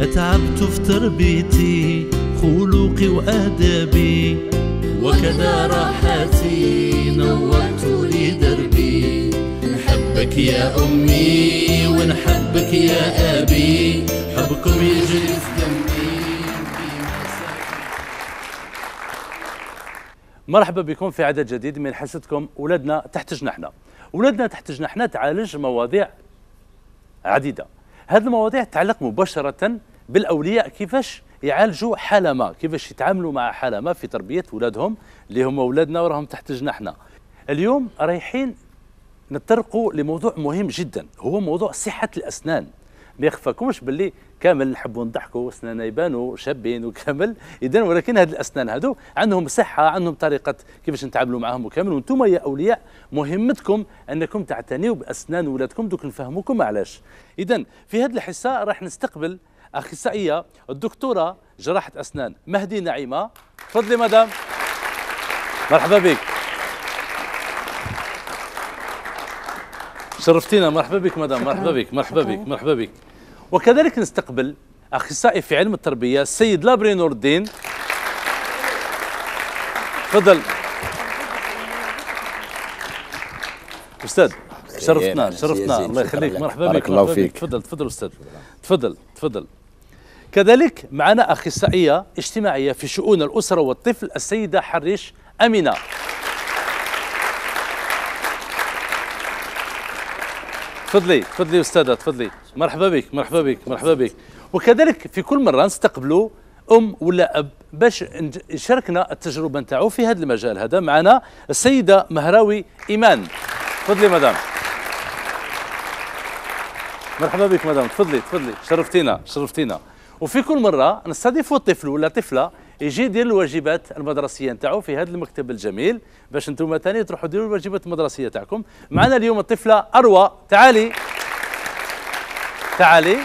أتعبت في تربيتي خلوقي وأدبي وكذا راحتي نورت لي دربي نحبك يا أمي ونحبك يا أبي حبكم يجري في دمي مرحبا بكم في عدد جديد من حصتكم ولادنا تحت جناحنا ولادنا تحت جناحنا تعالج مواضيع عديده هذه المواضيع تتعلق مباشرة بالأولياء كيفاش يعالجوا حالة ما كيفاش يتعاملوا مع حالة ما في تربية أولادهم اللي هم أولادنا وراهم تحت جناحنا اليوم رايحين نتطرقوا لموضوع مهم جدا هو موضوع صحة الأسنان ما يخفاكمش باللي كامل نحبوا نضحكوا وسنانا يبانوا شابين وكامل اذا ولكن هذه الاسنان هذو عندهم صحه عندهم طريقه كيفاش نتعاملوا معاهم وكامل وانتم يا اولياء مهمتكم انكم تعتنيوا باسنان ولادكم دوك نفهموكم علاش اذا في هذه الحصه راح نستقبل اخصائيه الدكتوره جراحه اسنان مهدي نعيمه تفضلي مدام مرحبا بك شرفتينا مرحبا بك مدام مرحبا بك مرحبا بك مرحبا بك وكذلك نستقبل اخصائي في علم التربيه السيد لابري نور الدين تفضل استاذ شرفتنا شرفتنا الله يخليك مرحبا بك الله فيك تفضل تفضل استاذ تفضل تفضل كذلك معنا اخصائيه اجتماعيه في شؤون الاسره والطفل السيده حريش امينه تفضلي تفضلي استاذه تفضلي مرحبا بك مرحبا بك مرحبا بك وكذلك في كل مره نستقبلوا ام ولا اب باش يشاركنا التجربه نتاعو في هذا المجال هذا معنا السيده مهراوي ايمان تفضلي مدام مرحبا بك مدام تفضلي تفضلي شرفتينا شرفتينا وفي كل مره نستضيفوا طفل ولا طفله يجي يدير الواجبات المدرسيه نتاعو في هذا المكتب الجميل باش انتم ثاني تروحوا ديروا الواجبات المدرسيه تاعكم معنا اليوم الطفله اروى تعالي تعالي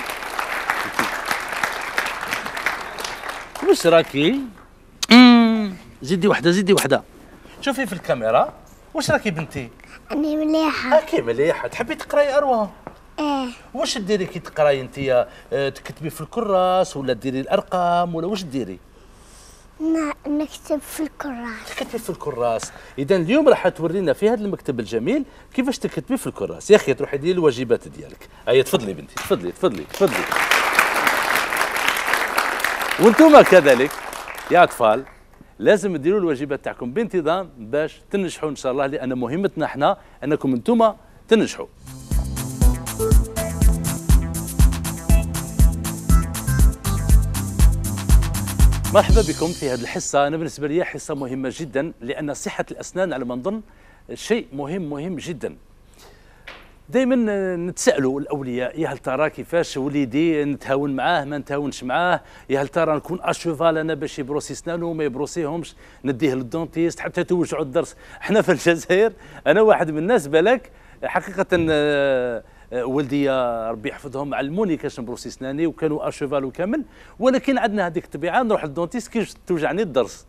وش راكي زيدي وحده زيدي وحده شوفي في الكاميرا واش راكي بنتي انا مليحه راكي آه، مليحه تحبي تقراي اروى ايه واش ديري كي تقراي انت آه، تكتبي في الكراس ولا ديري الارقام ولا واش ديري نكتب في الكراس تكتبي في الكراس اذا اليوم راح تورينا في هذا المكتب الجميل كيفاش تكتبي في الكراس يا اخي تروحي ديري الواجبات ديالك هيا تفضلي بنتي تفضلي تفضلي تفضلي وانتم كذلك يا اطفال لازم تديروا الواجبات تاعكم بانتظام باش تنجحوا ان شاء الله لان مهمتنا احنا انكم انتم تنجحوا مرحبا بكم في هذه الحصة أنا بالنسبة لي حصة مهمة جدا لأن صحة الأسنان على ما نظن شيء مهم مهم جدا دائما نتسالوا الاولياء يا هل ترى كيفاش وليدي نتهاون معاه ما نتهاونش معاه يا هل ترى نكون اشوفال انا باش يبروسي سنانه وما يبروسيهمش نديه للدونتيست حتى توجعوا الدرس احنا في الجزائر انا واحد من الناس بالك حقيقه آه، آه، ولدي ربي يحفظهم علموني كاش نبروسي سناني وكانوا اشيفال وكامل ولكن عندنا هذيك الطبيعه نروح للدونتيست كي توجعني الدرس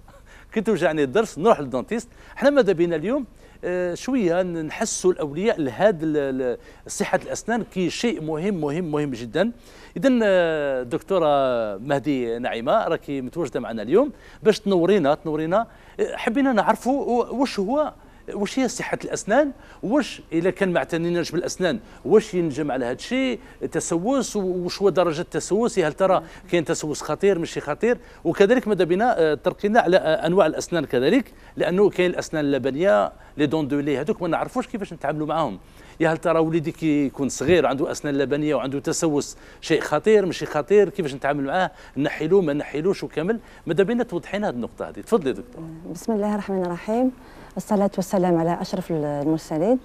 كي توجعني الدرس نروح للدونتيست حنا ماذا بينا اليوم آه، شويه نحسوا الاولياء لهذا صحه الاسنان كي شيء مهم مهم مهم جدا اذا آه، دكتوره مهدي نعيمه راكي متواجده معنا اليوم باش تنورينا تنورينا حبينا نعرفوا واش هو واش هي صحه الاسنان واش اذا كان ما اعتنيناش بالاسنان واش ينجم على هذا الشيء تسوس وش هو درجه التسوس هل ترى كاين تسوس خطير ماشي خطير وكذلك ماذا بنا ترقينا آه، على آه، انواع الاسنان كذلك لانه كاين الاسنان اللبنيه لي دون دو لي هذوك ما نعرفوش كيفاش نتعاملوا معاهم يا هل ترى وليدي كي يكون صغير عنده اسنان لبنيه وعنده تسوس شيء خطير ماشي خطير كيفاش نتعامل معاه نحيلو ما نحيلوش وكامل ماذا بينا توضحينا هذه النقطه هذه تفضلي دكتور بسم الله الرحمن الرحيم الصلاة والسلام على أشرف المرسلين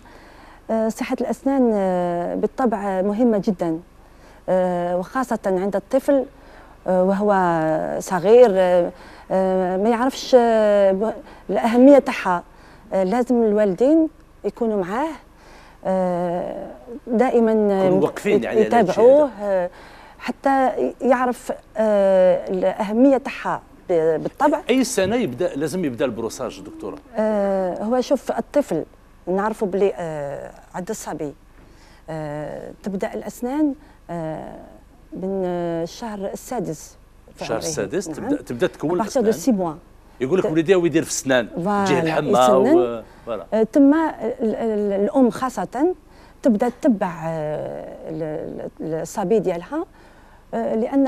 آه، صحة الأسنان آه، بالطبع مهمة جدا آه، وخاصة عند الطفل وهو صغير ما يعرفش الأهمية تاعها لازم الوالدين يكونوا معاه دائما يتابعوه حتى يعرف الأهمية تاعها بالطبع اي سنه يبدا لازم يبدا البروساج دكتوره آه هو شوف الطفل نعرفوا بلي آه عند الصبي آه تبدا الاسنان آه من آه، الشهر السادس الشهر السادس نعم. تبدا تبدا تكون الاسنان دو سي يقول لك وليدي يدير في السنان جهه الحمى و... ثم آه، تما الام خاصه تبدا تتبع آه، الصبي ديالها لان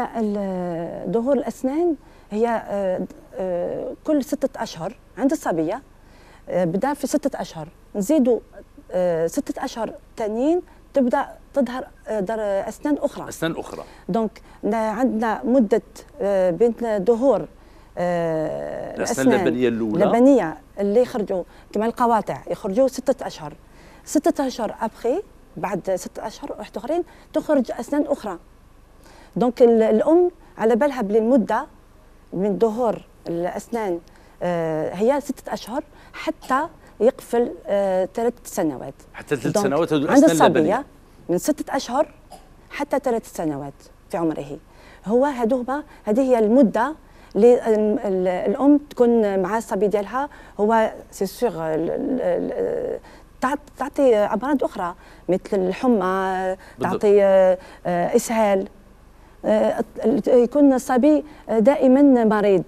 ظهور الاسنان هي آه، آه، كل ستة أشهر عند الصبية آه، بدأ في ستة أشهر نزيدوا ستة أشهر تانيين تبدأ تظهر أسنان أخرى أسنان أخرى دونك عندنا مدة بين ظهور الأسنان اللبنية الأولى اللبنية اللي يخرجوا كما القواطع يخرجوا ستة أشهر ستة أشهر أبخي بعد ستة أشهر واحد آخرين تخرج أسنان أخرى دونك الأم على بالها بالمدة من ظهور الاسنان آه، هي سته اشهر حتى يقفل آه، ثلاث سنوات حتى ثلاث سنوات عند الصبيه من سته اشهر حتى ثلاث سنوات في عمره هو هذوما هذه هي المده الام تكون مع الصبي ديالها هو سي سيغ تعطي امراض اخرى مثل الحمى تعطي آه، اسهال آه، يكون الصبي آه، دائما مريض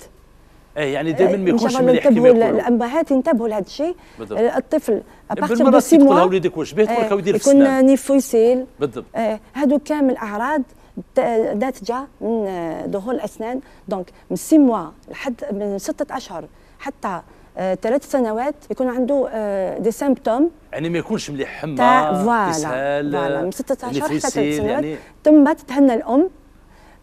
إيه، يعني دائما ما يكونش مليح كما يقولوا الامهات ينتبهوا لهذا الشيء آه، الطفل ابارتيغ دو سي موا وليدك واش باه تقول يدير في يكون نيفويسيل بالضبط هادو كامل اعراض ناتجه من ظهور الاسنان دونك من سي موا لحد من سته اشهر حتى ثلاث سنوات يكون عنده دي سيمبتوم يعني ما يكونش مليح حمى فوالا فوالا من سته اشهر حتى ثلاث سنوات يعني ثم تتهنى الام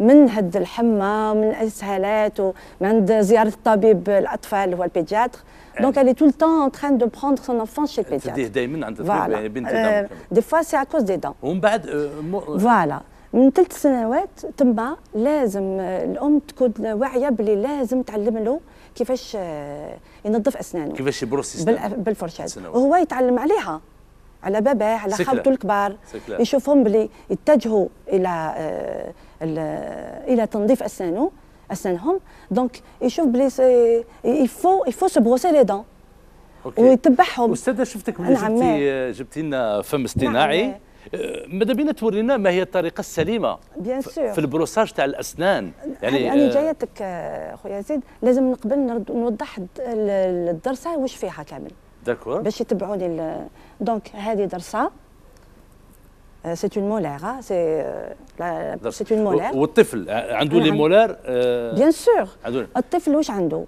من هد الحمى ومن اسهالات ومن عند زياره الطبيب الاطفال هو البيدياتر دونك الي طول تان ان تران دو بروندر سون انفون شي البيدياتر تديه دائما عند الطبيب بنت بنتي دي فوا سي ا كوز دي دون ومن بعد فوالا من ثلاث سنوات تما لازم الام تكون واعيه بلي لازم تعلم له كيفاش ينظف اسنانه كيفاش يبروس اسنانه بالفرشاه وهو يتعلم عليها على باباه على خالته الكبار يشوفهم بلي يتجهوا الى الى تنظيف اسنانه اسنانهم دونك يشوف بلي يفو يفو سو بروسي لي دون ويتبعهم استاذه شفتك ملي نعم، جبتي جبتي لنا نعم، فم اصطناعي أه، ماذا بينا تورينا ما هي الطريقه السليمه بيان سور في البروساج تاع الاسنان يعني انا أه، جايتك خويا زيد لازم نقبل نوضح الدرسه واش فيها كامل داكور باش يتبعوني دونك هذه درسه سيت اون مولير سي سيت اون مولير والطفل عنده لي مولار بيان سور الطفل واش عنده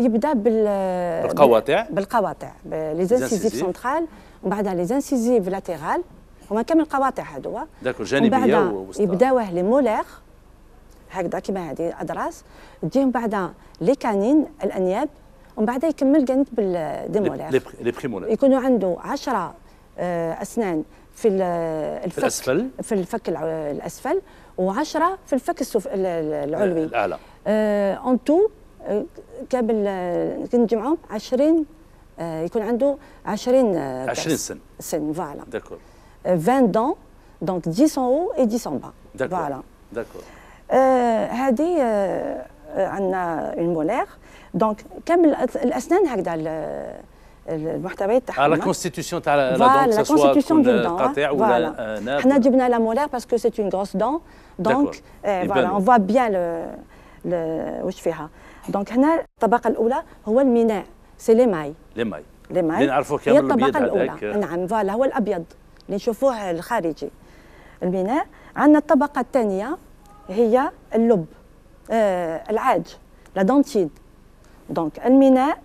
يبدا بال euh, بالقواطع بالقواطع لي زانسيزيف سنترال ومن بعدها لي زانسيزيف لاتيرال هما كامل القواطع هادو داكور جانبيه ووسطى يبداوه لي مولير هكذا كيما هذه اضراس تجيهم بعدها لي كانين الانياب ومن بعدها يكمل كانت بالديمولير لي بريمولير يكونوا عنده 10 آه، اسنان في الفك في الاسفل في الفك الاسفل و10 في الفك العلوي الاعلى اون تو كامل كنجمعهم 20 يكون عنده 20 20 آه، سن سن فوالا داكور 20 دون دونك 10 en haut 10 با فوالا داكور هذه آه، عندنا اون مولير دونك كامل الاسنان هكذا المحتويات تاعها على الكونستيتيوشن تاع لا دون الكونستيتيوشن دو دون قطيع ولا ناب حنا جبنا لا مولير باسكو سي اون غروس دون دونك فوالا اون فوا بيان واش فيها دونك هنا الطبقه الاولى هو الميناء سي لي ماي لي ماي لي ماي اللي نعرفوه كامل الطبقه الاولى نعم فوالا هو الابيض اللي نشوفوه الخارجي الميناء عندنا الطبقه الثانيه هي اللب آه العاج لا دونتيد دونك الميناء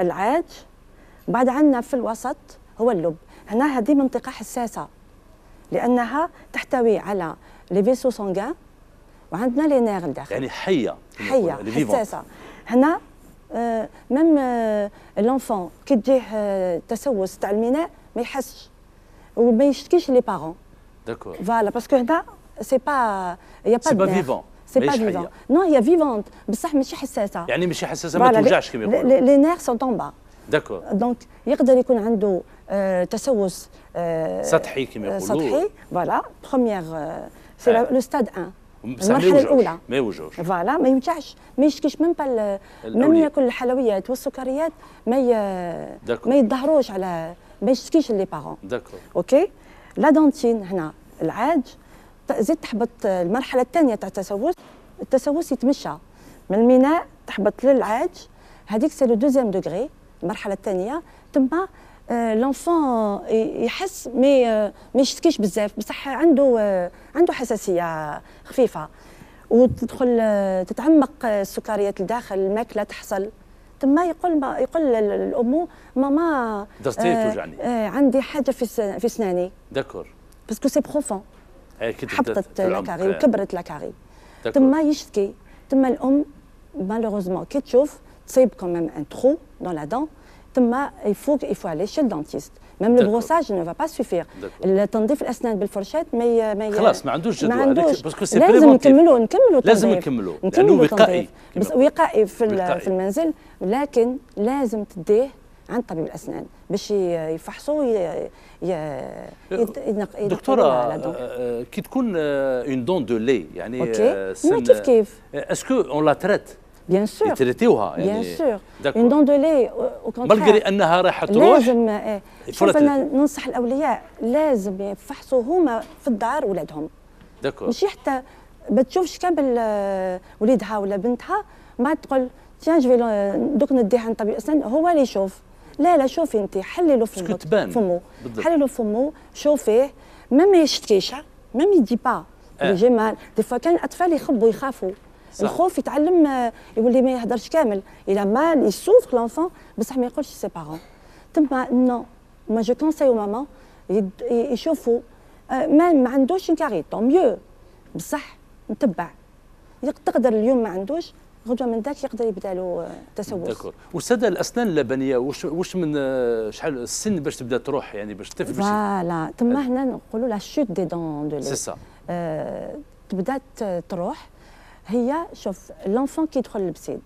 العاج بعد عندنا في الوسط هو اللب هنا هذه منطقة حساسة لأنها تحتوي على لي فيسو سونغان وعندنا لي نير الداخل يعني حية حية حساسة هنا ميم لونفون كي تجيه تسوس تاع الميناء ما يحسش وما يشتكيش لي بارون داكور فوالا باسكو هنا سي با يا با سي با فيفون سي با فيفون نو هي فيفونت بصح ماشي حساسه يعني ماشي حساسه ما توجعش كما يقولوا لي نير سون با داكور دونك يقدر يكون عنده آه، تسوس آه، سطحي كما يقولوا سطحي فوالا بروميير سي لو ستاد 1 المرحله الاولى ما يوجعش فوالا ما يوجعش ما يشكيش من بال من ياكل الحلويات والسكريات ما ي... ما يظهروش على ما يشكيش لي بارون داكور اوكي لا دونتين هنا العاج زيد تحبط آه، المرحله الثانيه تاع التسوس التسوس يتمشى من الميناء تحبط للعاج هذيك سي لو دوزيام دوغري المرحله الثانيه تما لونفون آه، يحس مي ما يشتكيش بزاف بصح عنده عنده حساسيه خفيفه وتدخل تتعمق السكريات لداخل الماكله تحصل تما يقول ما يقول الامو ماما درتي آه، توجعني آه عندي حاجه في في اسناني داكور باسكو سي بروفون حبطت لاكاري وكبرت لاكاري تما يشتكي تما الام مالوغوزمون كي تشوف تصيب ميم ان ترو دون لا دون تما يفوق يفو عليه شي الدونتيست ميم لو بروساج نو با سوفير تنظيف الاسنان بالفرشات ما ما خلاص ما عندوش جدوى ما عندوش باسكو سي لازم نكملوا نكملوا لازم نكملوا لانه وقائي بس وقائي في, وقائي. في المنزل لكن لازم تديه عند طبيب الاسنان باش يفحصوا ي... ي... أه، يدنق... دكتوره أه، أه، كي تكون اون دون دو لي يعني أوكي. كيف كيف اسكو اون لا تريت بيان سور يتريتيوها يعني بيان سور اون دون دو لي مالغري انها راح تروح لازم إيه. شوف انا ننصح الاولياء لازم يفحصوا هما في الدار ولادهم داكور ماشي حتى ما تشوفش كامل آه، وليدها ولا بنتها ما تقول تيان جو دوك نديها طبيب اسنان هو اللي يشوف لا لا شوفي انت حلي له فمه فمو حلي له فمو شوفيه ما ما يشتكيش ما يدي با جي مال دي فوا كان الاطفال يخبوا يخافوا صح. الخوف يتعلم آه، يولي ما يهدرش كامل الى مال يسوف لونفون بصح ما يقولش سي بارون تما نو ما جو كونساي ماما يشوفوا آه، ما ما عندوش كاري طون ميو بصح نتبع تقدر اليوم ما عندوش غدوه من ذاك يقدر يبدا له آه، تسوس داكور والساده الاسنان اللبنيه واش واش من شحال السن باش تبدا تروح يعني باش تف شي فوالا تما هنا نقولوا لا شوت دي دون دو سي سا تبدا تروح هي شوف لونفون كي يدخل للبسيد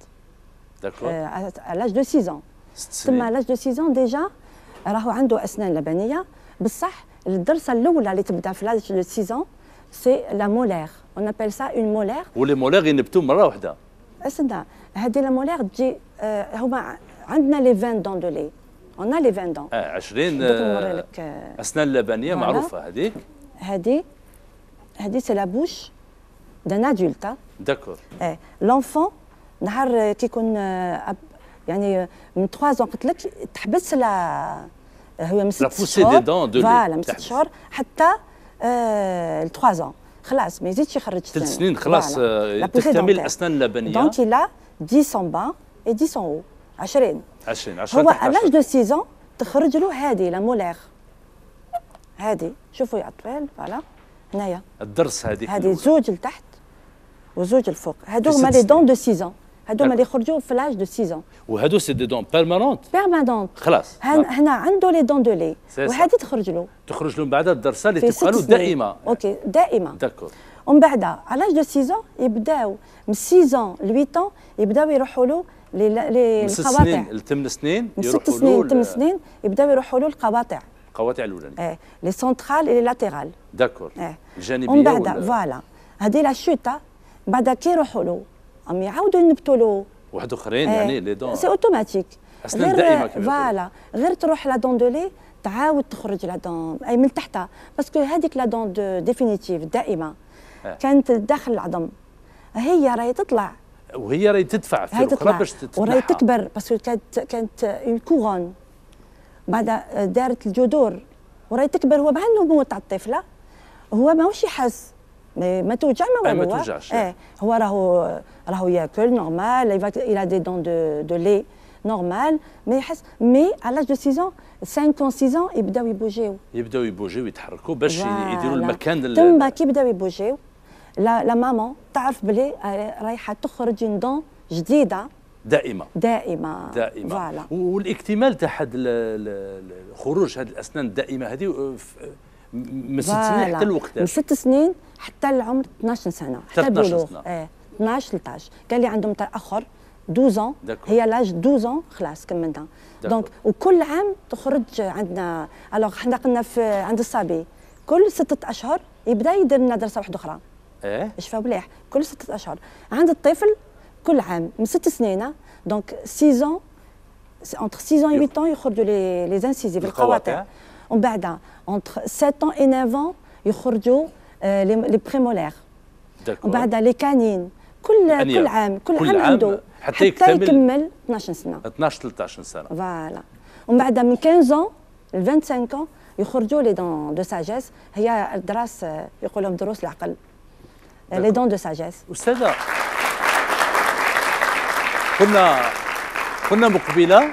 على لاج دو 6 ans تما على لاج دو 6 ans ديجا راهو عنده اسنان لبنيه بصح الدرسه الاولى اللي تبدا في لاج دو 6 ans سي لا مولير اون ابل سا اون مولير ولي مولير ينبتوا مره واحده اسنان هذه لا مولير تجي آه، هما عندنا لي فان دون دو لي اون لي فان دون اه 20 آه، اسنان لبنيه معروفه هذيك هذه هذه سي لابوش d'un adulte. Hein. D'accord. Eh. L'enfant, نهار تيكون euh, euh, يعني euh, من 3 ans قلت لك تحبس لا هو من 6 شهور فوالا من 6 شهور حتى 3 3 ans خلاص ما يزيدش يخرج ثلاث سنين خلاص تكتمل الاسنان اللبنيه دونك الى 10 ان با اي 10 او 20 20 20 هو الاج دو 6 ans تخرج له هذه لا مولير هذه شوفوا يا اطفال فوالا هنايا الدرس هذه هذه زوج لتحت وزوج الفوق هذوما لي دون دو 6 ans هذوما اللي يخرجوا في لاج دو 6 ans وهذو سي دي دون بيرمانونت بيرمانونت خلاص هن هنا عنده لي دون دو لي وهذه تخرج له تخرج له من بعد الدرسه اللي تبقى له دائمه اوكي دائمه داكور ومن بعد على لاج دو 6 ans يبداو من 6 ans ل 8 ans يبداو يروحوا له لي القواطع سنين لثمان سنين يروحوا له سنين 8 سنين يبداو يروحوا له القواطع القواطع الاولانيه ايه لي سونترال اي لي لاتيرال داكور ايه الجانبيه ومن بعد فوالا هذه لا شوت بعد كي يروحوا له عم يعاودوا ينبتوا له واحد اخرين ايه. يعني لي دون سي اوتوماتيك اسنان دائمه فوالا غير تروح لا دون دولي تعاود تخرج لا دون اي من تحتها باسكو هذيك لا دون دو ديفينيتيف دائمه ايه. كانت داخل العظم هي راهي تطلع وهي راهي تدفع في الاخرى باش تتنحى وراهي تكبر باسكو كانت كانت اون كورون بعد دارت الجذور وراهي تكبر هو مع النمو تاع الطفله هو ماهوش يحس ما توجع ما والو ما توجعش هو راهو راهو ياكل نورمال il دي دون دو لي نورمال ما يحس مي على لاج دو 6 ans 5 ans 6 ans يبداو يبوجيو يبداو يبوجيو يتحركوا باش يديروا المكان تما كي بداو يبوجيو لا لا مامون تعرف بلي آه، رايحه تخرج دون جديده دائمه دائمه دائمه فوالا والاكتمال تاع خروج هذه الاسنان الدائمه هذه من ست سنين حتى الوقت من ست سنين حتى العمر 12 سنه حتى 13 سنه ايه 12 13 قال لي عندهم تاخر 12 ans هي لاج 12 ans خلاص كملنا دونك وكل عام تخرج عندنا الوغ حنا قلنا في عند الصبي كل ستة اشهر يبدا يدير لنا درسه واحده اخرى ايه شفا مليح كل ستة اشهر عند الطفل كل عام من ست سنين دونك 6 ans entre 6 ans et 8 ans يخرجوا لي لي انسيزيف القواطع ومن بعد entre 7 ans et 9 ans يخرجوا لي بريمولير ومن بعد لي كانين كل كل عام كل, كل عام, عام عنده حتى, حتى يكمل 12 سنه 12 13 سنه فوالا ومن بعد من 15 ل 25 ans يخرجوا لي دون دو ساجيس هي الدراس يقول لهم دروس العقل لي دون دو ساجيس استاذه كنا كنا مقبله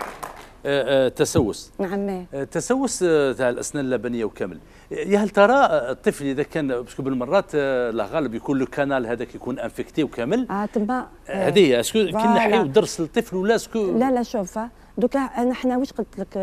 آه، آه، تسوس نعم, نعم. آه، تسوس تاع الاسنان اللبنيه وكامل يا هل ترى الطفل اذا كان باسكو بالمرات الغالب يكون لو كانال هذاك يكون انفكتي وكامل اه تما هذه اسكو كي نحيو درس للطفل ولا اسكو لا لا شوف دوكا انا حنا واش قلت لك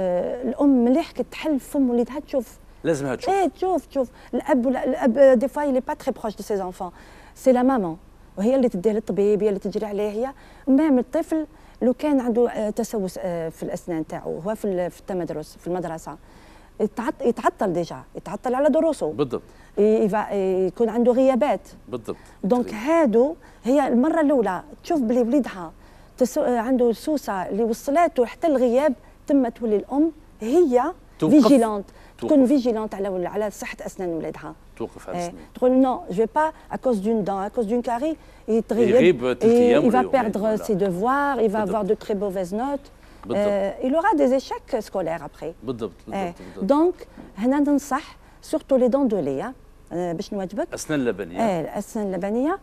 الام مليح كي تحل فم وليدها تشوف لازمها تشوف ايه تشوف تشوف الاب ولا الاب دي فوا لي با تري بروش دو سي انفون سي لا مامون وهي اللي تديه للطبيب هي اللي تجري عليه هي ميم الطفل لو كان عنده آه، تسوس آه، في الاسنان تاعو هو في التمدرس في المدرسه يتعطل ديجا يتعطل على دروسه بالضبط يكون عنده غيابات بالضبط دونك هادو هي المره الاولى تشوف بلي وليدها آه، عنده سوسه اللي وصلاته حتى الغياب تم تولي الام هي فيجيلونت تكون فيجيلونت على على صحه اسنان ولادها Eh, non, je ne vais pas à cause d'une dent, à cause d'une carie. Et, il va perdre ses devoirs, il va avoir de très mauvaises notes. Euh, il aura des échecs scolaires après. Eh, donc, Eh, donc, surtout les dents de euh, lait. Hein. باش نواجبك الاسنان اللبنيه اه الاسنان اللبنيه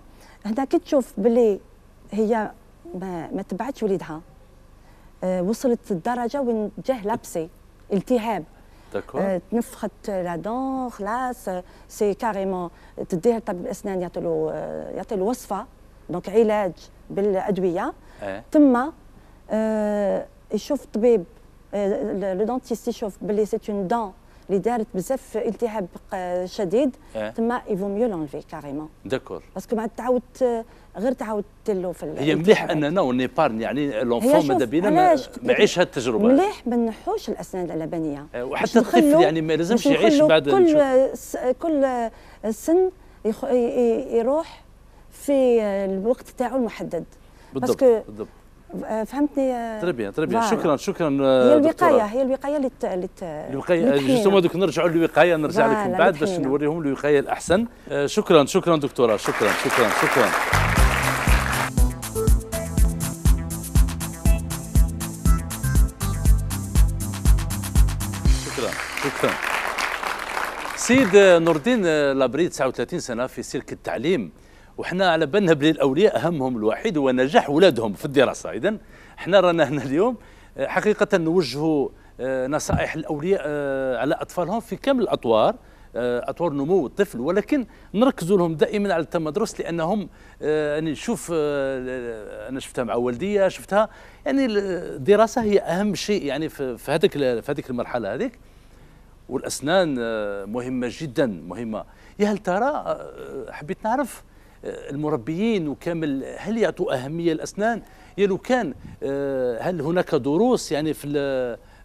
هنا كي تشوف باللي هي ما, ما تبعتش وليدها lait وصلت الدرجه وين جاه لابسي التهاب تنفخت لا دون خلاص سي كاريمون تديها لطبيب الاسنان يعطيلو يعطيلو وصفه دونك علاج بالادويه ثم يشوف طبيب لو دونتيست يشوف بلي سي اون دون اللي دارت بزاف التهاب آه، شديد إيه. تما يفو ميو لونفي كاريمون داكور باسكو ما تعاود آه، غير تعاود له في هي مليح اننا ونيبارن يعني لونفون ماذا بينا ما يعيش هالتجربه مليح ما نحوش الاسنان اللبنيه آه، وحتى الطفل يعني ما لازمش يعيش بعد كل كل سن يروح في الوقت تاعو المحدد بالضبط, بالضبط. آه، فهمتني تربية آه، تربية طيب طيب شكرا شكرا آه، هي الوقاية هي الوقاية لت لت الوقاية جوستومون دوك نرجعوا للوقاية نرجع لكم بعد باش نوريهم الوقاية الأحسن شكرا شكرا دكتورة شكرا شكرا شكرا, شكرا. شكرا سيد نور الدين لابري 39 سنه في سلك التعليم وحنا على بالنا بلي الاولياء همهم الوحيد هو نجاح ولادهم في الدراسه اذا حنا رانا هنا اليوم آه، حقيقه نوجهوا آه، نصائح الاولياء آه، على اطفالهم في كامل الاطوار اطوار نمو الطفل ولكن نركزوا لهم دائما على التمدرس لانهم يعني نشوف انا شفتها مع والدي شفتها يعني الدراسه هي اهم شيء يعني في هذيك في هذيك المرحله هذيك والاسنان مهمه جدا مهمه يا هل ترى حبيت نعرف المربيين وكامل هل يعطوا أهمية الأسنان يلو كان آه، هل هناك دروس يعني في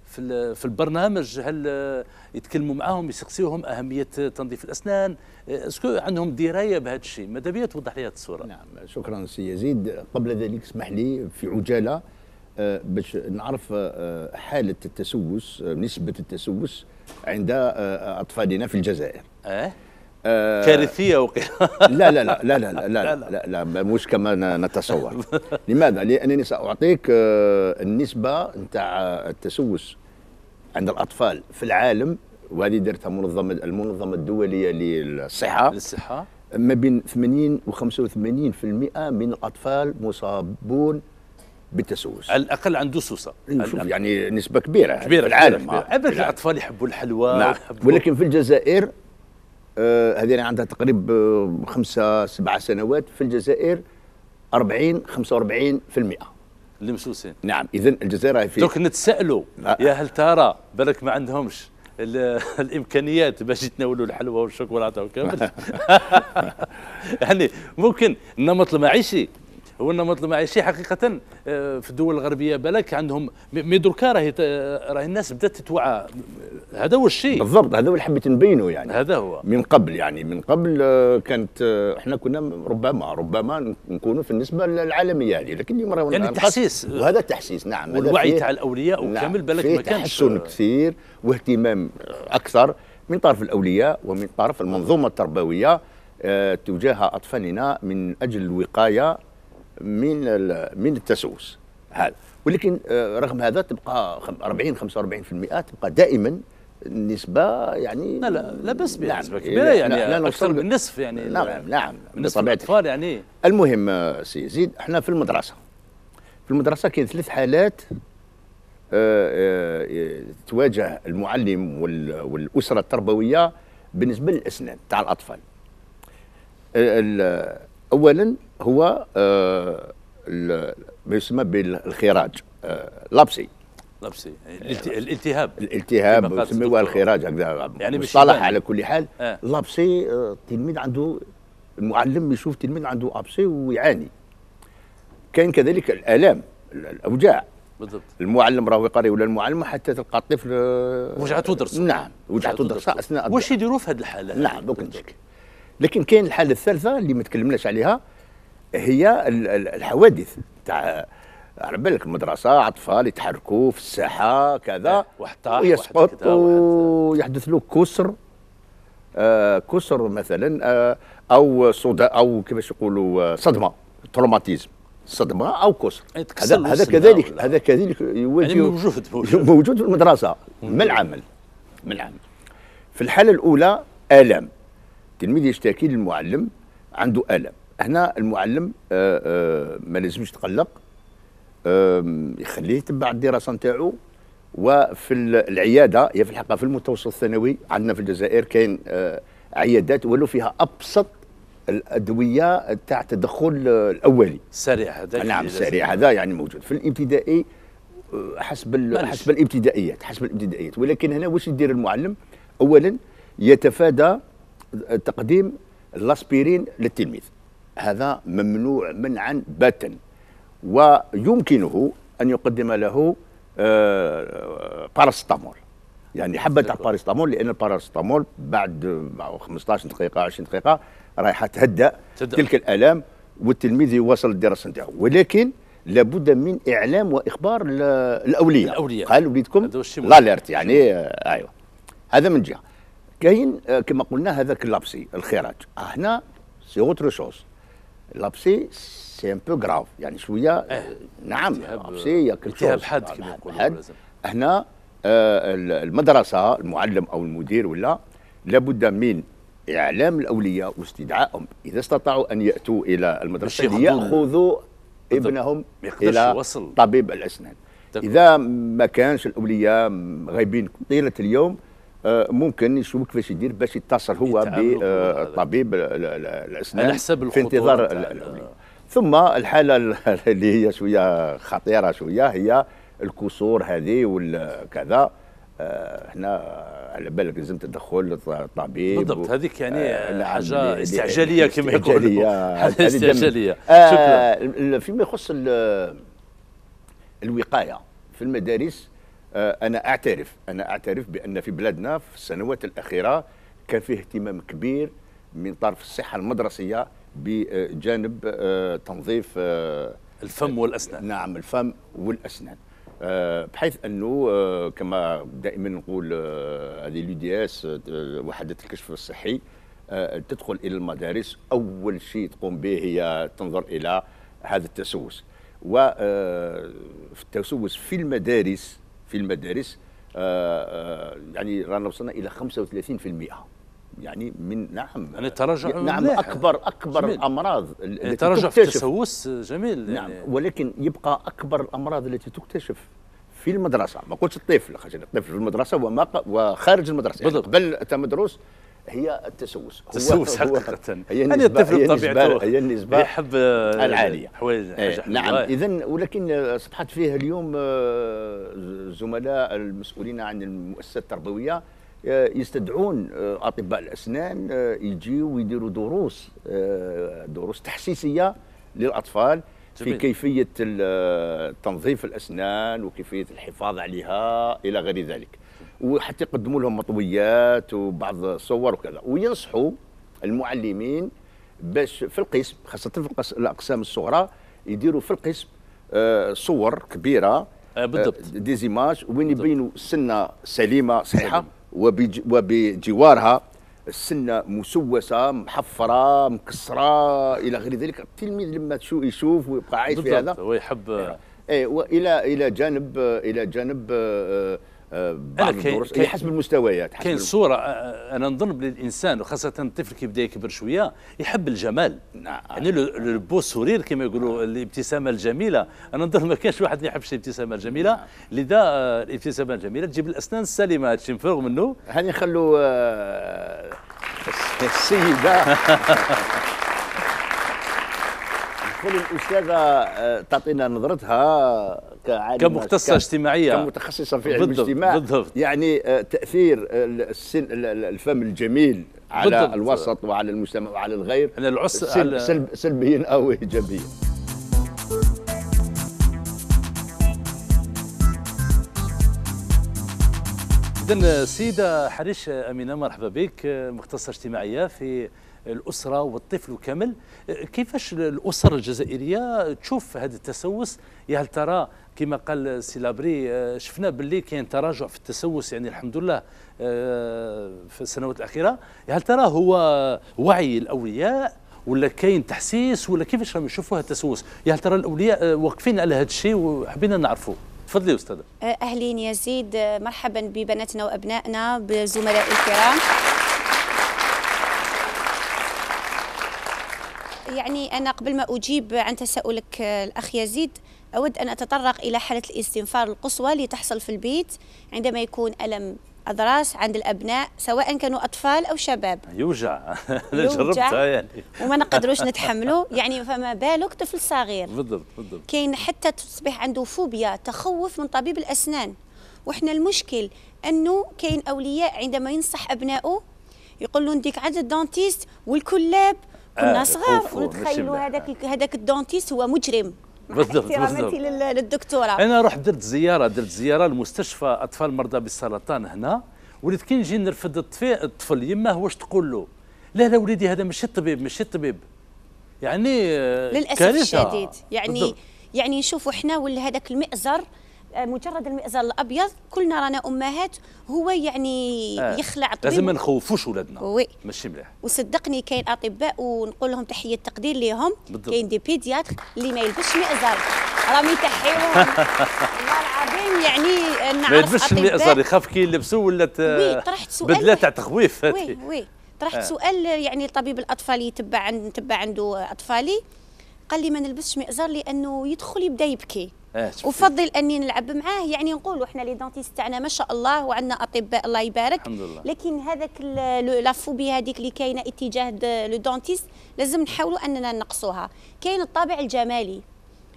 في في البرنامج هل آه، يتكلموا معاهم يسقسيوهم اهميه تنظيف الاسنان آه، اسكو عندهم درايه بهذا الشيء ماذا بيا توضح لي هذه الصوره نعم شكرا سي يزيد قبل ذلك اسمح لي في عجاله باش نعرف حاله التسوس نسبه التسوس عند اطفالنا في الجزائر أه؟ آه، كارثيه وقراءه لا لا لا لا لا لا لا, لا, لا, لا مش كما نتصور لماذا؟ لانني ساعطيك آه، النسبه نتاع التسوس عند الاطفال في العالم وهذه درتها منظمه المنظمه الدوليه للصحه للصحه ما بين 80 و 85% من الاطفال مصابون بالتسوس على الاقل عنده سوسه يعني نسبه كبيره كبيره في العالم كبيرة. الاطفال يحبوا الحلوى نعم. ولكن في الجزائر آه، هذه يعني عندها تقريب آه، خمسة سبعة سنوات في الجزائر 40 45% المسوسين نعم اذا الجزائر هي في دوك نتسالوا آه. يا هل ترى بالك ما عندهمش الامكانيات باش يتناولوا الحلوى والشوكولاته وكامل يعني ممكن النمط المعيشي هو النمط المعيشي حقيقه آه، في الدول الغربيه بالك عندهم مي دركا راهي راهي الناس بدات تتوعى هذا هو الشيء بالضبط هذا هو اللي حبيت نبينه يعني هذا هو من قبل يعني من قبل آه، كانت آه، احنا كنا ربما ربما نكونوا في النسبه العالميه هذه لكن اليوم راهو يعني التحسيس وهذا التحسيس نعم والوعي تاع الاولياء وكامل نعم بالك ما كانش تحسن كثير واهتمام اكثر من طرف الاولياء ومن طرف المنظومه التربويه تجاه اطفالنا من اجل الوقايه من من التسوس هذا ولكن آه، رغم هذا تبقى 40 45% تبقى دائما نسبة يعني لا لا, لا بس بنسبة نعم. كبيرة يعني لا, لا أكثر من نصف يعني نعم نعم, نعم، بطبيعة الأطفال يعني المهم آه، سي زيد احنا في المدرسة في المدرسة كاين ثلاث حالات آه، تواجه المعلم والأسرة التربوية بالنسبة للأسنان تاع الأطفال اولا هو آه، ما يسمى بالخراج آه، لابسي يعني آه، لابسي الالتهاب الالتهاب يسميوها الخراج هكذا يعني مصطلح على كل حال آه. لابسي التلميذ عنده المعلم يشوف التلميذ عنده ابسي ويعاني كان كذلك الالام الاوجاع بالضبط المعلم راهو يقري ولا المعلمه حتى تلقى الطفل وجعته درس نعم وجعته درس اثناء واش يديروا في هذه الحاله نعم دوك نجيك لكن كاين الحاله الثالثه اللي ما تكلمناش عليها هي الحوادث تاع على بالك المدرسه اطفال يتحركوا في الساحه كذا ويسقط ويحدث له كسر آه كسر مثلا آه او صدا او كيفاش يقولوا آه، صدمه تروماتيزم صدمه او كسر يعني هذا هذا كذلك هذا يعني كذلك يواجه يعني موجود موجود موجود في المدرسه من العمل من العمل في الحاله الاولى الام التلميذ يشتكي للمعلم عنده الم هنا المعلم آه، آه، ما لازمش يتقلق يخليه يتبع الدراسه نتاعو وفي العياده هي في الحقيقه في المتوسط الثانوي عندنا في الجزائر كاين آه، عيادات ولو فيها ابسط الادويه تاع التدخل الاولي سريع هذا نعم سريع هذا يعني موجود في الابتدائي حسب حسب الابتدائيات حسب الابتدائيات ولكن هنا واش يدير المعلم اولا يتفادى تقديم الاسبرين للتلميذ هذا ممنوع منعا باتا ويمكنه ان يقدم له آه، باراسيتامول يعني حبه تاع باراسيتامول لان الباراسيتامول بعد 15 دقيقه 20 دقيقه رايحه تهدأ تلك الالام والتلميذ يواصل الدراسه نتاعو ولكن لابد من اعلام واخبار الاولياء الاولياء قال وليدكم لاليرت يعني آه، ايوه هذا من جهه كاين آه، كما قلنا هذاك اللابسي الخراج آه، هنا سي اوتر شوز لابسي سي ان بو غراف يعني شويه اه إيه. نعم لابسي التهاب حاد آه، كما نعم، لازم هنا المدرسه المعلم او المدير ولا لابد من اعلام الاولياء واستدعائهم اذا استطاعوا ان ياتوا الى المدرسه ليأخذوا ابنهم الى وصل. طبيب الاسنان اذا ما كانش الاولياء غايبين طيله اليوم آه، ممكن يشوف كيفاش يدير باش يتصل هو بالطبيب آه، الاسنان على حسب في انتظار ثم الحاله اللي هي شويه خطيره شويه هي الكسور هذه والكذا آه، هنا على بالك لازم تدخل الطبيب بالضبط هذيك يعني نعم، حاجه استعجاليه كما يقولوا حاجه استعجاليه فيما يخص الوقايه في المدارس آه، انا اعترف انا اعترف بان في بلادنا في السنوات الاخيره كان فيه اهتمام كبير من طرف الصحه المدرسيه بجانب آه، تنظيف آه، الفم والاسنان نعم الفم والاسنان بحيث انه كما دائما نقول هذه لو دي اس وحدات الكشف الصحي تدخل الى المدارس اول شيء تقوم به هي تنظر الى هذا التسوس وفي التسوس في المدارس في المدارس آه، آه، يعني رانا وصلنا الى 35% يعني من نعم يعني التراجع نعم ملاحة. اكبر اكبر جميل. الامراض يعني التي التراجع في التسوس جميل نعم يعني. ولكن يبقى اكبر الامراض التي تكتشف في المدرسه ما قلتش الطفل الطفل في المدرسه وما وخارج المدرسه يعني قبل انت مدروس هي التسوس التسوس حقيقه هي يعني الطفل بطبيعته هي النسبه يحب العاليه حوالي ايه نعم اذا ولكن اصبحت فيه اليوم الزملاء آه، المسؤولين عن المؤسسات التربويه آه، يستدعون آه، اطباء الاسنان يجيو ويديروا دروس دروس تحسيسيه للاطفال في كيفيه تنظيف الاسنان وكيفيه الحفاظ عليها الى غير ذلك وحتى يقدموا لهم مطويات وبعض الصور وكذا وينصحوا المعلمين باش في القسم خاصه في الاقسام الصغرى يديروا في القسم آه، صور كبيره آه، آه، بالضبط ديزيماج وين يبينوا السنه سليمه صحيحه وبجوارها السنه مسوسه محفره مكسره الى غير ذلك التلميذ لما تشو يشوف ويبقى عايش في هذا ويحب يحب ايه والى الى جانب الى جانب آه بعض الدروس حسب المستويات حسب كاين صوره انا نظن للانسان وخاصه الطفل كي بدا يكبر شويه يحب الجمال نعم. يعني لو بو سورير كما يقولوا نعم. الابتسامه الجميله انا نظن ما كانش واحد ما يحبش الابتسامه الجميله نعم. لذا الابتسامه الجميله تجيب الاسنان السليمه هادشي مفرغ منه هاني نخلوا السيده نقول الاستاذه آه، تعطينا نظرتها كعالمه كمختصه اجتماعيه كمتخصصه في علم الاجتماع بالضبط يعني آه، تاثير السن الفم الجميل على بالضبط. الوسط وعلى المجتمع وعلى الغير يعني العس سلب سلب سلبيا او ايجابيا اذا سيده حريش امينه مرحبا بك مختصه اجتماعيه في الأسرة والطفل كامل كيفاش الأسر الجزائرية تشوف هذا التسوس يا يعني هل ترى كما قال سيلابري آه، شفنا باللي كاين تراجع في التسوس يعني الحمد لله آه، في السنوات الأخيرة يعني هل ترى هو وعي الأولياء ولا كاين تحسيس ولا كيفاش راهم يشوفوا هذا التسوس يا يعني هل ترى الأولياء آه، واقفين على هذا الشيء وحبينا نعرفوا تفضلي استاذه اهلين يزيد مرحبا ببناتنا وابنائنا بزملائي الكرام يعني أنا قبل ما أجيب عن تساؤلك آه، الأخ يزيد أود أن أتطرق إلى حالة الاستنفار القصوى اللي تحصل في البيت عندما يكون ألم أضراس عند الأبناء سواء كانوا أطفال أو شباب يوجع جربتها يعني وما نقدروش نتحمله يعني فما بالك طفل صغير بالضبط بالضبط كاين حتى تصبح عنده فوبيا تخوف من طبيب الأسنان وإحنا المشكل أنه كاين أولياء عندما ينصح أبنائه يقول له نديك عند الدونتيست والكلاب كنا آه، صغار ونتخيلوا هذاك هذاك الدونتيست هو مجرم بالضبط احتراماتي للدكتوره انا رحت درت زياره درت زياره لمستشفى اطفال مرضى بالسرطان هنا وليت كي نجي نرفد الطفل يماه واش تقول له لا لا وليدي هذا ماشي الطبيب ماشي الطبيب يعني آه، للاسف الشديد يعني بالضبط. يعني نشوفوا احنا ولا هذاك المئزر مجرد المئزر الابيض كلنا رانا امهات هو يعني آه. يخلع الطبيب لازم ما نخوفوش ولادنا وي ماشي مليح وصدقني كاين اطباء ونقول لهم تحيه تقدير ليهم كاين دي بيدياتر اللي ما يلبسش مئزر راهم يتحيوهم والله العظيم يعني نعرف ما يلبسش المئزر يخاف كي يلبسوه ولا طرحت سؤال بدله تاع تخويف وي وي طرحت آه. سؤال يعني طبيب الاطفال يتبع عند تبع عنده اطفالي قال لي ما نلبسش مئزر لانه يدخل يبدا يبكي إيه، وفضل اني نلعب معاه يعني نقولوا احنا لي دونتيست تاعنا ما شاء الله وعندنا اطباء الله يبارك الحمد لله. لكن هذاك لا فوبيا هذيك اللي كاينه اتجاه لو دونتيست لازم نحاولوا اننا نقصوها كاين الطابع الجمالي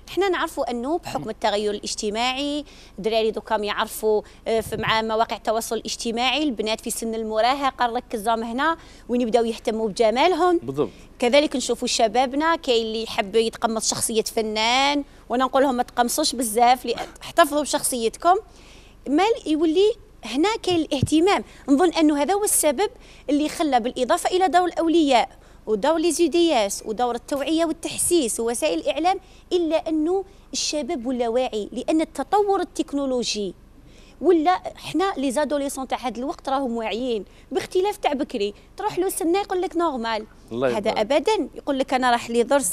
احنا نعرفوا انه بحكم التغير الاجتماعي الدراري دوكا يعرفوا آه، مع مواقع التواصل الاجتماعي البنات في سن المراهقه ركزوا هنا وين يبداو يهتموا بجمالهم بالضبط كذلك نشوفوا شبابنا كاين اللي يحب يتقمص شخصيه فنان وانا نقول لهم ما تقمصوش بزاف احتفظوا بشخصيتكم ما يولي هنا كاين الاهتمام نظن انه هذا هو السبب اللي خلى بالاضافه الى دور الاولياء ودور لي زيدياس ودور التوعيه والتحسيس ووسائل الاعلام الا انه الشباب ولا واعي لان التطور التكنولوجي ولا حنا لي زادوليسون تاع هذا الوقت راهم واعيين باختلاف تاع بكري تروح له سنه يقول لك نورمال هذا ابدا يقول لك انا راح لي درس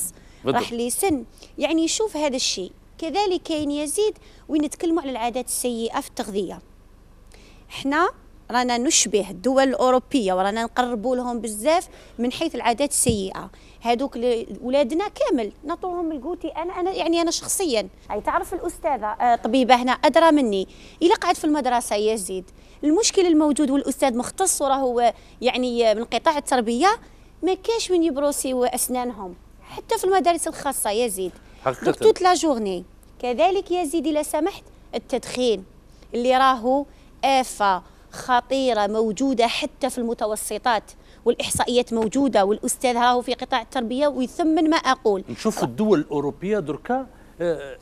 راح لي سن يعني يشوف هذا الشيء كذلك كاين يزيد وين نتكلموا على العادات السيئه في التغذيه احنا رانا نشبه الدول الاوروبيه ورانا نقربوا لهم بزاف من حيث العادات السيئه هذوك ولادنا كامل نطورهم الكوتي انا انا يعني انا شخصيا يعني تعرف الاستاذه آه، طبيبه هنا ادرى مني الا قعد في المدرسه يزيد المشكل الموجود والاستاذ مختص وراه هو يعني من قطاع التربيه ما كاش من يبروسي اسنانهم حتى في المدارس الخاصه يا زيد دوك توت لا جورني كذلك يا زيد لا سمحت التدخين اللي راهو آفة خطيرة موجودة حتى في المتوسطات والإحصائيات موجودة والأستاذ راهو في قطاع التربية ويثمن ما أقول نشوف الدول الأوروبية دركا آه،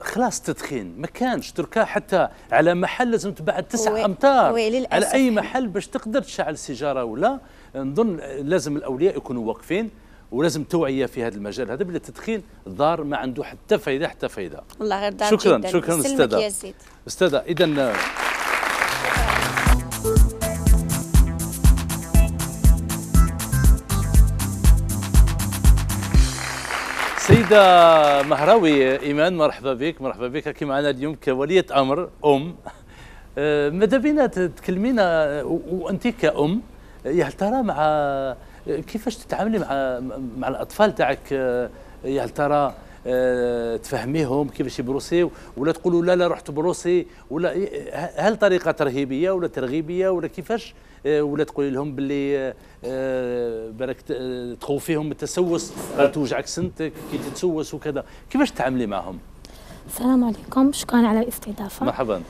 خلاص تدخين ما كانش دركا حتى على محل لازم تبعد تسع أمتار على أي محل باش تقدر تشعل سيجارة ولا نظن لازم الأولياء يكونوا واقفين ولازم توعيه في هذا المجال هذا بلي التدخين ضار ما عنده حتى فائده حتى فائده الله غير ضار شكرا جداً. شكرا استاذه استاذه اذا سيدة مهراوي إيمان مرحبا بك مرحبا بك راكي معنا اليوم كولية أمر أم آه، ماذا بينا تكلمينا وأنت كأم يا ترى مع كيفاش تتعاملي مع مع الاطفال تاعك آه، هل ترى آه، تفهميهم كيفاش يبروسيو ولا تقولوا لا لا روح تبروسي ولا هل طريقه ترهيبيه ولا ترغيبيه ولا كيفاش آه، ولا تقولي لهم باللي بالك تخوفيهم من التسوس توجعك سنتك كي تتسوس وكذا كيفاش تتعاملي معهم السلام عليكم شكرا على الاستضافه مرحبا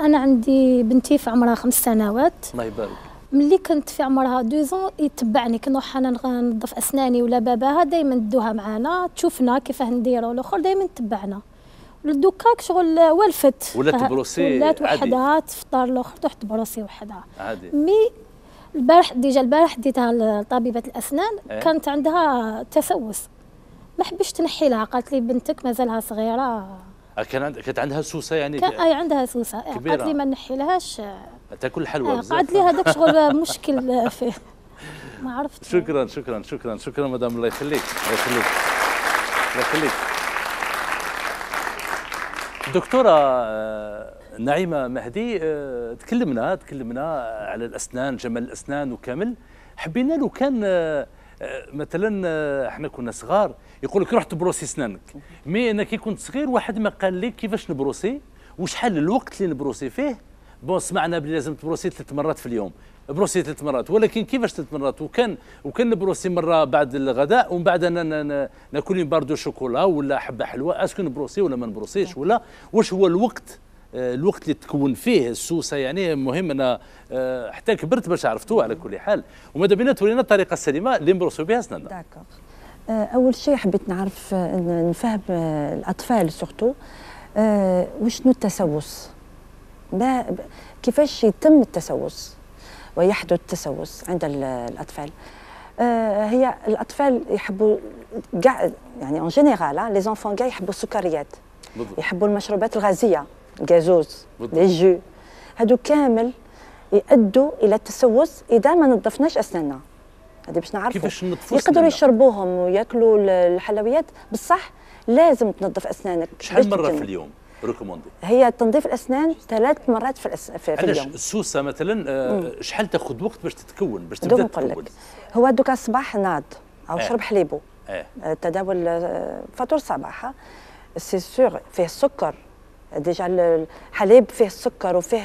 انا عندي بنتي في عمرها خمس سنوات الله يبارك ملي كنت في عمرها دوزون يتبعني كنروح انا نظف اسناني ولا باباها دائما دوها معانا تشوفنا كيفاه نديرو الاخر دائما تبعنا دوكاك شغل والفت ولات تبروسي ولات وحدها تفطر الاخر تروح تبروسي وحدها عادي مي البارح ديجا البارح ديتها لطبيبه الاسنان ايه؟ كانت عندها تسوس ما حبش تنحي لها قالت لي بنتك مازالها صغيره آه، كان كانت عندها سوسه يعني كان اي عندها سوسه إيه، قالت لي ما نحيلهاش تاكل الحلوى آه قعد لي هذاك شغل مشكل فيه ما عرفت شكرا شكرا شكرا شكرا مدام الله يخليك الله يخليك الله يخليك دكتوره آه، نعيمه مهدي آه، تكلمنا تكلمنا على الاسنان جمال الاسنان وكامل حبينا لو كان آه، مثلا آه، احنا كنا صغار يقول لك روح تبروسي سنانك مي انا كي كنت صغير واحد ما قال لي كيفاش نبروسي وشحال الوقت اللي نبروسي فيه بون سمعنا بلي لازم تبروسي ثلاث مرات في اليوم بروسي ثلاث مرات ولكن كيفاش ثلاث مرات وكان وكان نبروسي مره بعد الغداء ومن بعد انا ناكل باردو شوكولا ولا حبه حلوه اسكو نبروسي ولا ما نبروسيش ولا واش هو الوقت آه، الوقت اللي تكون فيه السوسه يعني مهم انا آه، حتى كبرت باش عرفتوه على كل حال وماذا بينا تورينا الطريقه السليمه اللي نبرسو بها سنانا داكوغ. آه، اول شيء حبيت نعرف نفهم الاطفال سورتو وشنو التسوس كيفاش يتم التسوس ويحدث التسوس عند الاطفال هي الاطفال يحبوا يعني اون جينيرال لي زونفون كاع يحبوا السكريات يحبوا المشروبات الغازيه غازوز لي جو هادو كامل يؤدوا الى التسوس اذا ما نظفناش اسناننا هذه باش نعرفوا كيفاش نظفوا يقدروا يشربوهم وياكلوا الحلويات بصح لازم تنظف اسنانك شحال مره في اليوم ريكوموندي هي تنظيف الاسنان ثلاث مرات في, الأس... في, في اليوم السوسه مثلا آه، شحال تاخذ وقت باش تتكون باش تبدا تتكون لك. هو دوكا الصباح ناض او آه. شرب حليبو آه. تداول فطور صباحه سي سور فيه السكر ديجا الحليب فيه السكر وفيه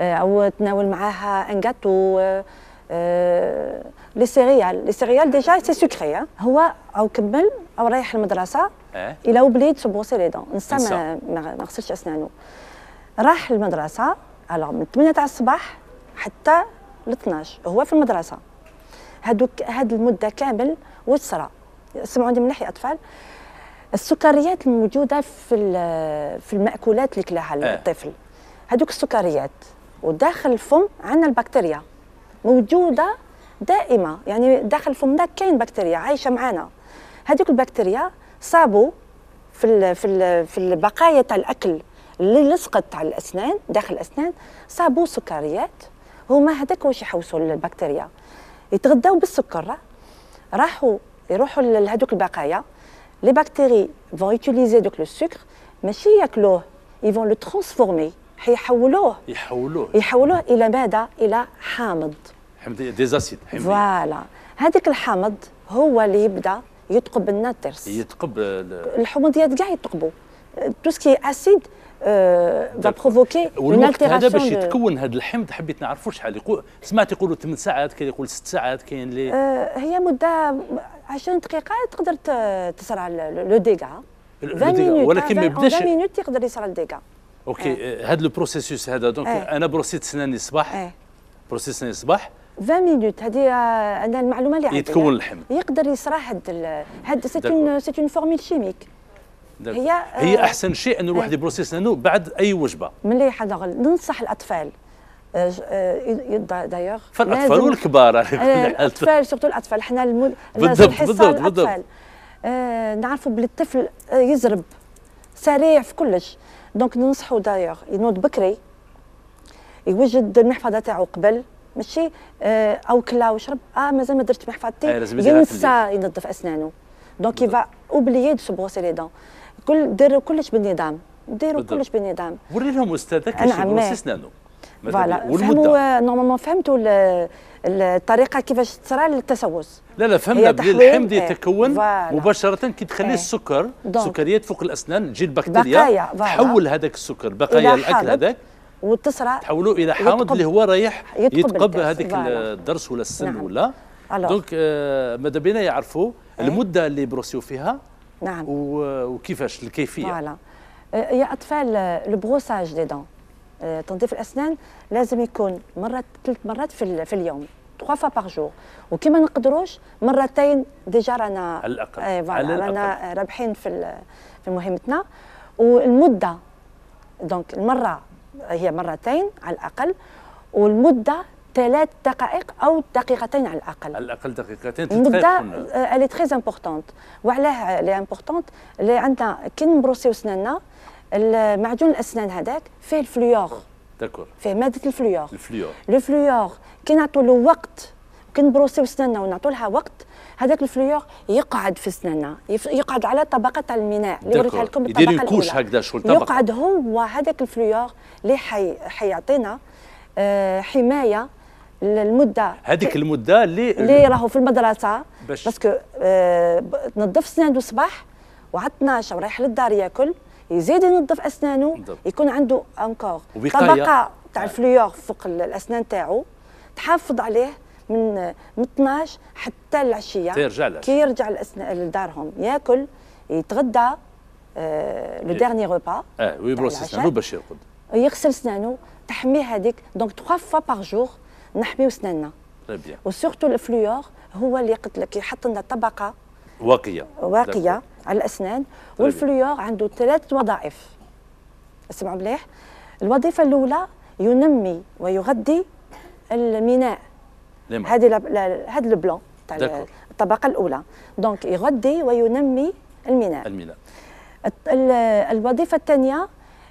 آه، او تناول معاها جاتو آه، لي سيريال لي سيريال ديجا سي سكري هو او كمل او رايح المدرسه إيه. الى وبليت سبوسي لي دون نسى ما غسلش اسنانه راح المدرسه الوغ من 8 تاع الصباح حتى ل 12 هو في المدرسه هذوك هاد المده كامل واش صرا سمعوني مليح يا اطفال السكريات الموجوده في في الماكولات اللي كلاها آه. الطفل هذوك السكريات وداخل الفم عندنا البكتيريا موجوده دائمه يعني داخل الفم ده كاين بكتيريا عايشه معانا هذوك البكتيريا صابوا في الـ في الـ في البقايا تاع الاكل اللي لصقت على الاسنان داخل الاسنان صابوا سكريات هما هذاك واش يحوسوا البكتيريا يتغداو بالسكر راحوا يروحوا لهذوك البقايا les bactéries vont utiliser donc le sucre ماشي ياكلوه ils vont le transformer حيحولوه يحولوه يحولوه الى ماذا الى حامض دي اسيد فوالا هذاك الحامض هو اللي يبدا يثقب لنا الترس يثقب الحموضيات كاع يثقبوا تو سكي اسيد euh, va provoquer une altération هذا باش يتكون هذا الحمض حبيت نعرفوا شحال سمعت يقولوا 8 ساعات كاين يقول 6 ساعات كاين اللي euh, هي مده 20 دقيقه تقدر تصرع لو ديغا 20 مينوت ولكن ما آه، يبداش 20 مينوت يقدر يصرع الديغا اوكي آه. آه، هذا البروسيسوس هذا دونك انا بروسيت سناني الصباح بروسيت سناني الصباح 20 مينوت هذه انا المعلومه اللي عندي يتكون اللحم يقدر يصرع هاد هاد سيت اون سيت اون فورميل شيميك هي هي احسن شيء انه الواحد يبروسيس سنانه بعد اي وجبه مليح هذا ننصح الاطفال يضع دايوغ فالاطفال والكبار الاطفال سورتو الاطفال حنا المد... بالضبط بالضبط euh, بالضبط نعرفوا بلي الطفل يزرب سريع في كلش دونك ننصحوا دايوغ ينوض بكري يوجد المحفظه تاعو قبل ماشي آه، او كلا وشرب اه مازال ما درت محفظتي آه، ينسى ينظف اسنانه دونك يفا اوبليي دو بروسي لي دون كل ديروا كلش بالنظام ديروا كلش بالنظام وري لهم استاذك كيفاش نعم، يبروسي اسنانه فوالا فهموا آه، نورمالمون فهمتوا الطريقه كيفاش تصرى للتسوس لا لا فهمنا بلي الحمض إيه، يتكون ايه. مباشره كي تخلي ايه. السكر سكريات فوق الاسنان تجي البكتيريا تحول هذاك السكر بقايا الاكل هذاك وتصرى تحولوا الى حامض اللي هو رايح يتقب هذاك الدرس ولا السن نعم. ولا دونك آه ماذا بينا يعرفوا ايه؟ المده اللي بروسيو فيها نعم وكيفاش الكيفيه فوالا آه، يا اطفال لو بروساج دي دون آه، تنظيف الاسنان لازم يكون مره ثلاث مرات في, في اليوم تخوا فوا باغ جور وكما نقدروش مرتين ديجا رانا على الاقل آه، رانا رابحين في في مهمتنا والمده دونك المره هي مرتين على الاقل والمده ثلاث دقائق او دقيقتين على الاقل على الاقل دقيقتين المده الي تري امبورطونت وعلاه لي امبورطونت اللي عندنا كي نبروسيو اسناننا المعجون الاسنان هذاك فيه الفلويور داكور فيه ماده الفلويور الفلويور الفلويور كي نعطوا له وقت كي نبروسيو سناننا ونعطوا لها وقت هذاك الفلويور يقعد في سناننا يقعد على طبقه تاع الميناء اللي وريتها لكم الطبقه يدير كوش هكذا شغل يقعد هو هذاك الفلويور اللي حي حيعطينا آه، حمايه المده هذيك المده اللي اللي راهو في المدرسه باسكو تنظف آه، سنانه الصباح وعلى 12 ورايح للدار ياكل يزيد ينظف اسنانه يكون عنده انكور طبقه تاع آه. الفلويور فوق الاسنان تاعو تحافظ عليه من من 12 حتى العشيه يرجع كي يرجع لدارهم ياكل يتغدى لو ديرني روبا اه, إيه. آه، ويبروس اسنانه باش يرقد يغسل سنانه تحميه هذيك دونك 3 فوا باغ جور نحميو سناننا وسورتو الفلويور هو اللي قلت لك يحط لنا طبقه واقيه واقيه على الاسنان طيب. والفلويور عنده ثلاث وظائف اسمعوا مليح الوظيفه الاولى ينمي ويغذي الميناء نعم. هذه هذا البلون تاع الطبقه الاولى دونك يغذي وينمي الميناء الميناء الوظيفه الثانيه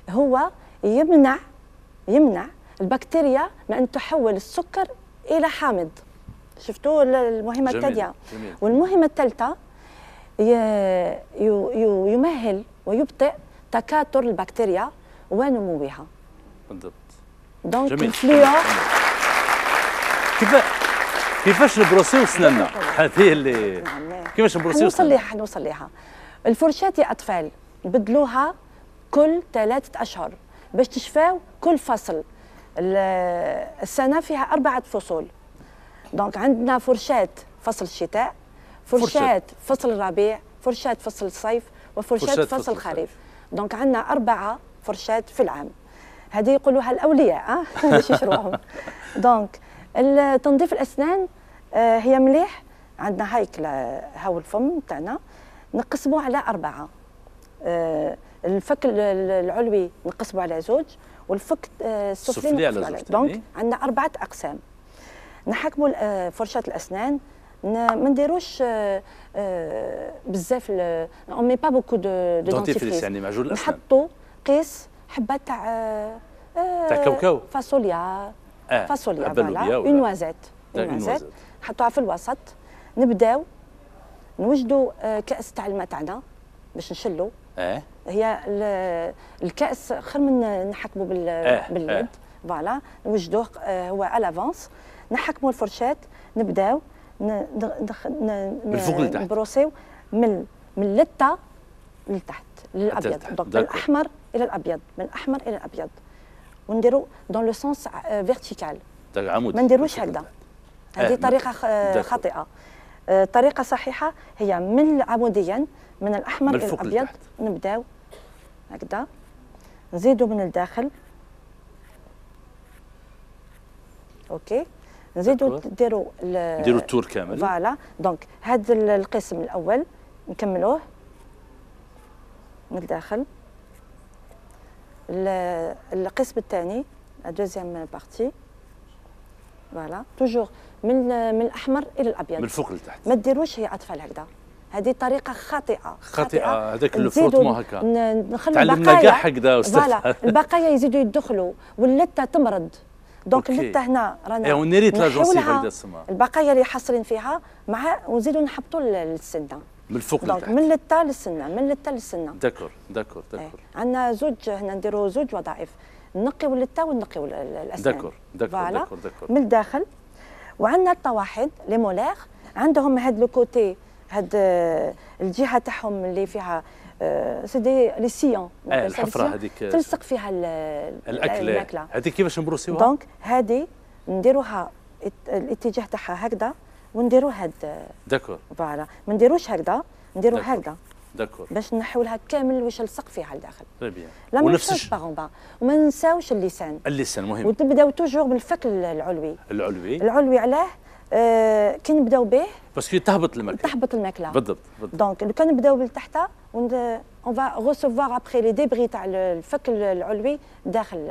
هو يمنع يمنع البكتيريا من ان تحول السكر الى حامض شفتوا المهمه الثانيه والمهمه الثالثه يمهل ويبطئ تكاثر البكتيريا ونموها بالضبط دونك الفلوور كيف كيفاش نبروسيو سنانا هذه اللي كيفاش نبروسيو نوصل ليها نوصل ليها الفرشاة يا اطفال بدلوها كل ثلاثة اشهر باش تشفاو كل فصل السنه فيها اربعه فصول دونك عندنا فرشاه فصل الشتاء فرشاة فصل الربيع فرشاة فصل الصيف وفرشاة فرشات فصل, فصل الخريف دونك عندنا أربعة فرشات في العام هذه يقولوها الأولياء أه؟ باش يشروهم دونك تنظيف الأسنان آه، هي مليح عندنا هايك هاو الفم تاعنا نقسمه على أربعة آه، الفك العلوي نقسمه على زوج والفك آه، السفلي نقسمه على, زوج دونك إيه؟ عندنا أربعة أقسام نحكموا فرشاة الأسنان ما نديروش آه، آه، بزاف اون مي با بوكو دو دونتيفريس يعني معجون الاسنان نحطوا قيس حبه تاع آه، تاع كاوكاو فاصوليا فاصوليا فوالا اون نوازيت نوازيت نحطوها في الوسط نبداو نوجدوا كاس تاع الماء تاعنا باش نشلوا آه. هي الكاس خير من نحكموا بال... آه. باليد فوالا آه. نوجدوه هو الافونس نحكموا الفرشات نبداو نبروسيو من من اللتة لتحت للابيض دونك من الاحمر الى الابيض من الاحمر الى الابيض ونديرو دون لو سونس فيرتيكال ما نديروش هكذا هذه آه، طريقه آه، خاطئه الطريقه آه، الصحيحه هي من عموديا من الاحمر الى الابيض نبداو هكذا نزيدو من الداخل اوكي نزيدوا نديروا نديروا التور كامل فوالا دونك هذا القسم الاول نكملوه من الداخل القسم الثاني لا دوزيام بارتي فوالا توجور من من الاحمر الى الابيض من الفوق لتحت ما ديروش هي اطفال هكذا هذه طريقه خاطئه خاطئه هذاك الفروتمون هكا البقايا تعلمنا كاع هكذا استاذ البقايا يزيدوا يدخلوا ولات تمرض دونك انت هنا رانا إيه، اون ايريت لاجونسي فايده السما البقايا اللي حاصرين فيها مع ونزيدوا نحبطوا السنه من الفوق لتحت من التا للسنه من التا للسنه داكور داكور إيه. داكور عندنا زوج هنا نديروا زوج وظائف نقيو التا ونقيو الاسنان داكور داكور داكور داكور من الداخل وعندنا الطواحن لي مولير عندهم هاد لو كوتي هاد آه، الجهه تاعهم اللي فيها سي دي لي سيون الحفره هذيك تلصق فيها الاكل هذيك كيفاش نبروسيوها دونك هذه نديروها الاتجاه تاعها هكذا ونديرو هاد داكور فوالا ما نديروش هكذا نديرو هكذا داكور باش نحولها كامل واش نلصق فيها لداخل تري بيان ونفس الشيء باغ وما ننساوش اللسان اللسان مهم وتبداو توجور بالفك العلوي العلوي العلوي علاه آه كي نبداو به باسكو تهبط الماكله تهبط الماكله بالضبط بالضبط دونك لو كان نبداو بالتحتها اون فا ابخي لي ديبري تاع الفك العلوي داخل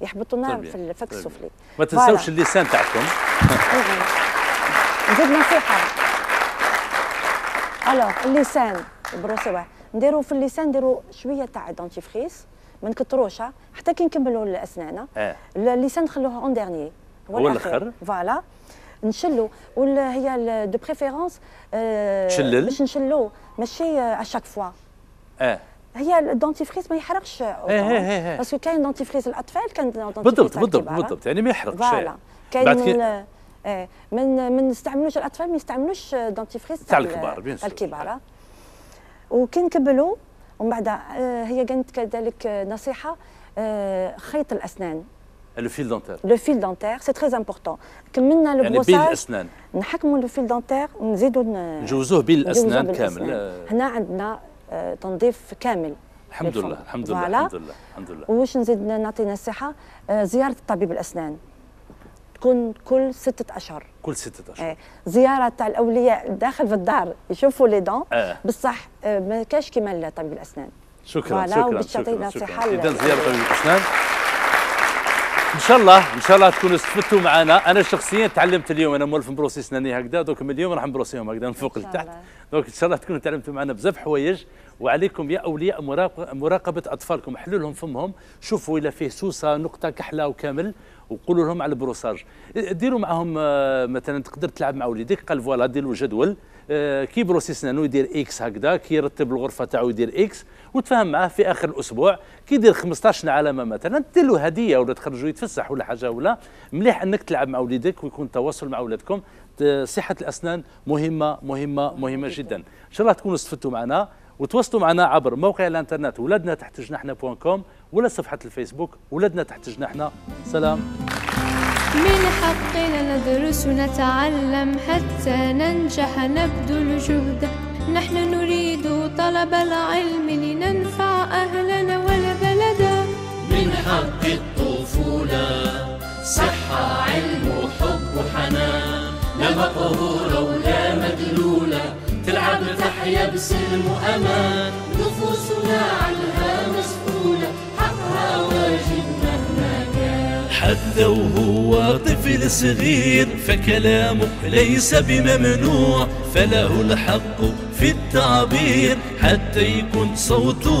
يحبطوا لنا في الفك السفلي ما تنساوش اللسان تاعكم نزيد نصيحه الوغ اللسان بروسي واحد نديرو في اللسان نديرو شويه تاع دونتيفريس ما نكثروش حتى كي نكملوا الاسنان آه. اللسان نخلوه اون ديرني هو الاخر فوالا نشلو ولا هي دو بريفيرونس تشلل باش نشلو ماشي اشاك آه، فوا اه هي الدونتيفريس ما يحرقش باسكو كاين دونتيفريس الاطفال كان بالضبط بالضبط بالضبط يعني ما يحرقش فوالا كاين ايه من من نستعملوش الاطفال ما يستعملوش دونتيفريس آه، تاع الكبار بيان سور الكبار آه. وكي نكبلوا ومن بعد هي كانت كذلك نصيحه خيط الاسنان لو فيل دونتير لو فيل دونتير سي تري امبورطون كملنا البروساج يعني بين الاسنان نحكموا لو فيل دونتير نزيدوا نجوزوه بين الاسنان كامل هنا عندنا آه، تنظيف كامل الحمد لله الحمد لله الحمد لله الحمد لله واش نزيد نعطي نصيحه آه، زياره طبيب الاسنان تكون كل ستة أشهر كل ستة أشهر آه، زيارة تاع الأولياء داخل في الدار يشوفوا لي دون آه. بصح ما كاش كيما طبيب الأسنان شكرا شكرا شكرا, شكرا. إذا زيارة طبيب الأسنان ان شاء الله ان شاء الله تكونوا استفدتوا معنا انا شخصيا تعلمت اليوم انا مولف نبروسي اسناني هكذا دوك من اليوم راح نبروسيهم هكذا من فوق لتحت دوك ان شاء الله تكونوا تعلمتوا معنا بزاف حوايج وعليكم يا اولياء مراقبه اطفالكم حلوا لهم فمهم شوفوا الا فيه سوسه نقطه كحله وكامل وقولوا لهم على البروساج ديروا معهم آه، مثلا تقدر تلعب مع وليدك قال فوالا دير له جدول آه، كي بروسيس يدير اكس هكذا كي يرتب الغرفه تاعو يدير اكس وتفاهم معاه في اخر الاسبوع كي يدير 15 علامه مثلا دير له هديه ولا تخرجوا يتفسح ولا حاجه ولا مليح انك تلعب مع وليدك ويكون التواصل مع ولادكم صحه الاسنان مهمه مهمه مهمه جدا ان شاء الله تكونوا استفدتوا معنا وتواصلوا معنا عبر موقع الانترنت ولادنا تحت جناحنا بوان كوم ولا صفحه الفيسبوك ولادنا تحت جناحنا سلام من حقنا ندرس نتعلم حتى ننجح نبذل جهدا نحن نريد طلب العلم لننفع أهلنا والبلد من حق الطفولة صحة علم وحب وحنان لا مقهورة ولا مدلولة تلعب تحيا بسلم وأمان نفوسنا عنها مسؤولة حقها واجب حتى وهو طفل صغير فكلامه ليس بممنوع فله الحق في التعبير حتى يكون صوته